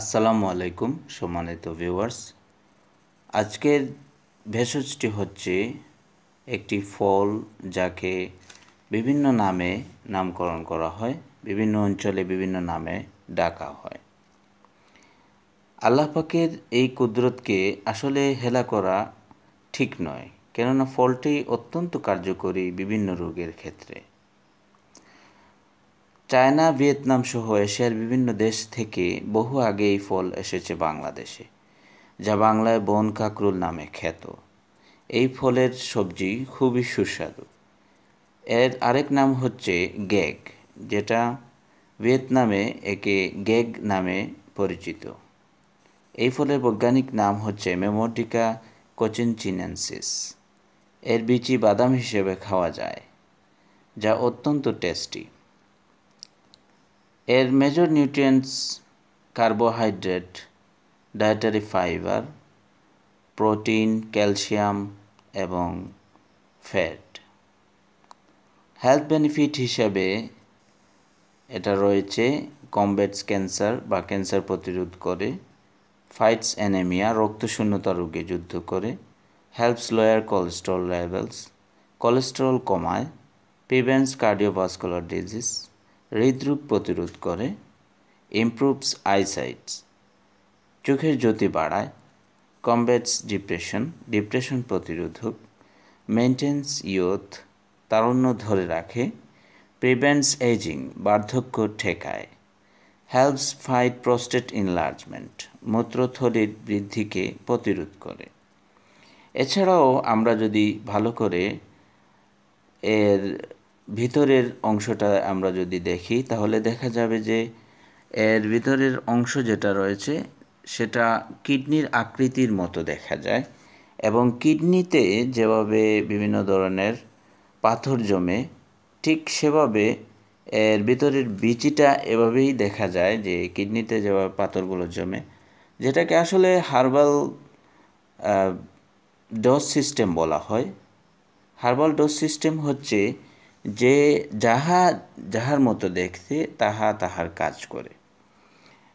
আসসালামু আলাইকুম সম্মানিত ভিউয়ার্স আজকের ভেষজটি হচ্ছে একটি ফল যাকে বিভিন্ন নামে নামকরণ করা হয় বিভিন্ন অঞ্চলে বিভিন্ন নামে ডাকা হয় আল্লাহ এই কুদরতকে আসলে হেলা করা ঠিক নয় কেননা ফলটি অত্যন্ত কার্যকরী বিভিন্ন রোগের ক্ষেত্রে চায়না ভিয়েতনাম সহ এশিয়ার বিভিন্ন দেশ থেকে বহু আগে এই ফল এসেছে বাংলাদেশে যা বাংলায় বন কাকরুল নামে খ্যাত এই ফলের সবজি খুবই সুস্বাদু এর আরেক নাম হচ্ছে গ্যাগ যেটা ভিয়েতনামে একে গ্যাগ নামে পরিচিত এই ফলের বৈজ্ঞানিক নাম হচ্ছে মেমোটিকা কোচিনচিনেন্সিস এর বিচি বাদাম হিসেবে খাওয়া যায় যা অত্যন্ত টেস্টি এর major nutrients carbohydrate dietary fibre protein calcium এবং ফ্যাট হেলথ বেনিফিট হিসাবে এটা রয়েছে কমবেটস ক্যান্সার বা ক্যান্সার প্রতিরোধ করে ফাইটস অ্যানেমিয়া রক্তশূন্যতা রোগে যুদ্ধ করে helps lower cholesterol levels cholesterol কমায় প্রিভেন্টস কার্ডিওভাস্কুলার ডিজিজ হৃদরোগ প্রতিরোধ করে ইমপ্রুভস আইসাইটস চোখের জ্যোতি বাড়ায় কমব্যাটস ডিপ্রেশন ডিপ্রেশন প্রতিরোধক মেনটেন্স ইয়থ তারুণ্য ধরে রাখে প্রিভেন্টস এজিং বার্ধক্য ঠেকায় হেল্পস ফাইট প্রস্টেট ইনলার্জমেন্ট মূত্রথলির বৃদ্ধিকে প্রতিরোধ করে এছাড়াও আমরা যদি ভালো করে এর ভিতরের অংশটা আমরা যদি দেখি তাহলে দেখা যাবে যে এর ভিতরের অংশ যেটা রয়েছে সেটা কিডনির আকৃতির মতো দেখা যায় এবং কিডনিতে যেভাবে বিভিন্ন ধরনের পাথর জমে ঠিক সেভাবে এর ভিতরের বিচিটা এভাবেই দেখা যায় যে কিডনিতে যেভাবে পাথরগুলো জমে যেটাকে আসলে হার্বাল ডোজ সিস্টেম বলা হয় হার্বাল ডোজ সিস্টেম হচ্ছে যে যাহা যাহার মতো দেখতে তাহা তাহার কাজ করে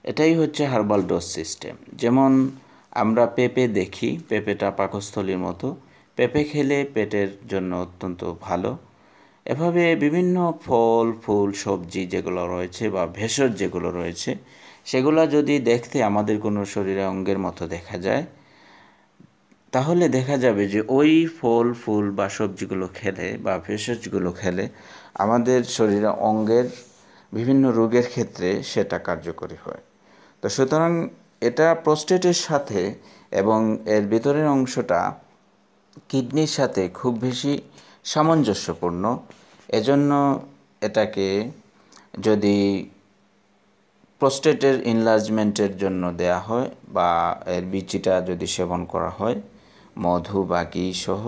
এটাই হচ্ছে হার্বাল ডোজ সিস্টেম যেমন আমরা পেঁপে দেখি পেঁপেটা পাকস্থলীর মতো পেঁপে খেলে পেটের জন্য অত্যন্ত ভালো এভাবে বিভিন্ন ফল ফুল সবজি যেগুলো রয়েছে বা ভেষজ যেগুলো রয়েছে সেগুলো যদি দেখতে আমাদের কোনো শরীরে অঙ্গের মতো দেখা যায় তাহলে দেখা যাবে যে ওই ফল ফুল বা সবজিগুলো খেলে বা ভেষজগুলো খেলে আমাদের শরীরে অঙ্গের বিভিন্ন রোগের ক্ষেত্রে সেটা কার্যকরী হয় তো সুতরাং এটা প্রস্টেটের সাথে এবং এর ভিতরের অংশটা কিডনির সাথে খুব বেশি সামঞ্জস্যপূর্ণ এজন্য এটাকে যদি প্রস্টেটের ইনলার্জমেন্টের জন্য দেয়া হয় বা এর বিচিটা যদি সেবন করা হয় মধু বাকি সহ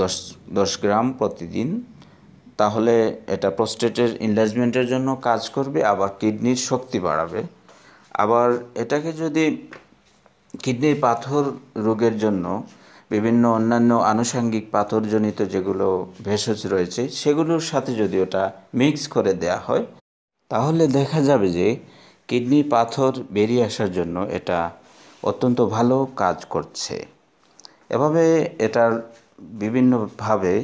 দশ দশ গ্রাম প্রতিদিন তাহলে এটা প্রস্টেটের ইনলার্জমেন্টের জন্য কাজ করবে আবার কিডনির শক্তি বাড়াবে আবার এটাকে যদি কিডনির পাথর রোগের জন্য বিভিন্ন অন্যান্য আনুষাঙ্গিক পাথরজনিত যেগুলো ভেষজ রয়েছে সেগুলোর সাথে যদি ওটা মিক্স করে দেয়া হয় তাহলে দেখা যাবে যে কিডনির পাথর বেরিয়ে আসার জন্য এটা অত্যন্ত ভালো কাজ করছে এভাবে এটার বিভিন্নভাবে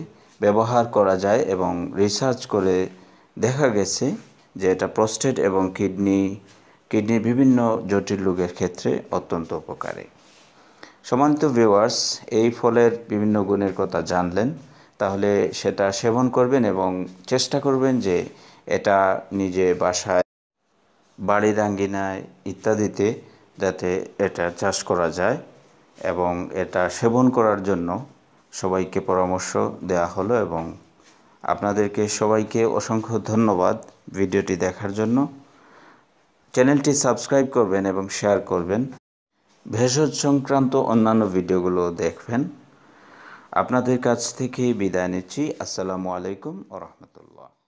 ব্যবহার করা যায় এবং রিসার্চ করে দেখা গেছে যে এটা প্রস্টেট এবং কিডনি কিডনির বিভিন্ন জটিল রোগের ক্ষেত্রে অত্যন্ত উপকারী সমান্ত ভিউয়ার্স এই ফলের বিভিন্ন গুণের কথা জানলেন তাহলে সেটা সেবন করবেন এবং চেষ্টা করবেন যে এটা নিজে বাসায় বাড়ির দাঙ্গিনায় ইত্যাদিতে যাতে এটা চাষ করা যায় এবং এটা সেবন করার জন্য সবাইকে পরামর্শ দেয়া হলো এবং আপনাদেরকে সবাইকে অসংখ্য ধন্যবাদ ভিডিওটি দেখার জন্য চ্যানেলটি সাবস্ক্রাইব করবেন এবং শেয়ার করবেন ভেষজ সংক্রান্ত অন্যান্য ভিডিওগুলো দেখবেন আপনাদের কাছ থেকে বিদায় নিচ্ছি আসসালামু আলাইকুম ও রহমতুল্লাহ